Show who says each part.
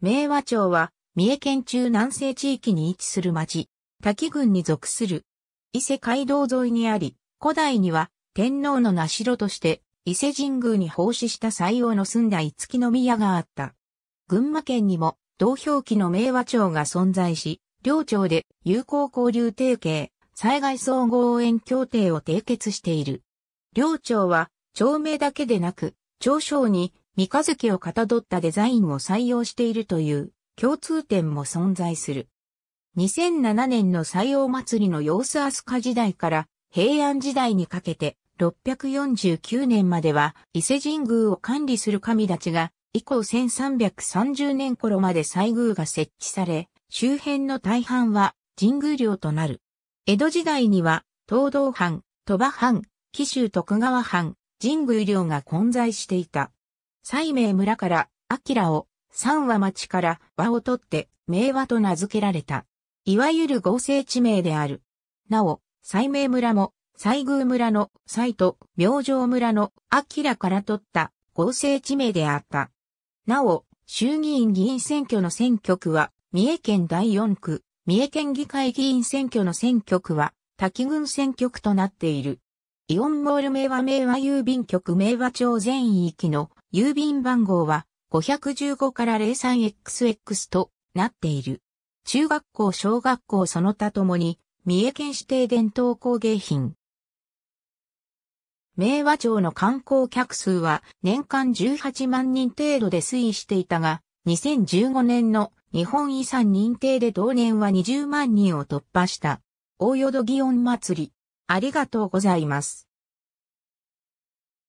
Speaker 1: 明和町は、三重県中南西地
Speaker 2: 域に位置する町、滝郡に属する。伊勢街道沿いにあり、古代には、天皇の名城として、伊勢神宮に奉仕した西王の住んだ五木宮があった。群馬県にも、同表記の明和町が存在し、両町で友好交流提携、災害総合応援協定を締結している。両町は、町名だけでなく、町章に三日月をかたどったデザインを採用しているという共通点も存在する。2007年の採用祭りの様子飛鳥時代から平安時代にかけて649年までは伊勢神宮を管理する神たちが以降1330年頃まで祭宮が設置され、周辺の大半は神宮領となる。江戸時代には東道藩、鳥羽藩、紀州徳川藩、神宮領が混在していた。西明村から、明を、三和町から、和を取って、明和と名付けられた。いわゆる合成地名である。なお、西明村も、西宮村の西と明星村の明から取った合成地名であった。なお、衆議院議員選挙の選挙区は、三重県第四区、三重県議会議員選挙の選挙区は、滝郡選挙区となっている。イオンモール名和名和郵便局名和町全域の郵便番号は515から 03XX となっている。中学校小学校その他ともに、三重県指定伝統工芸品。明和町の観光客数は年間18万人程度で推移していたが、2015年の日本遺産認定で同年
Speaker 1: は20万人を突破した。大淀祇園祭り。ありがとうございます。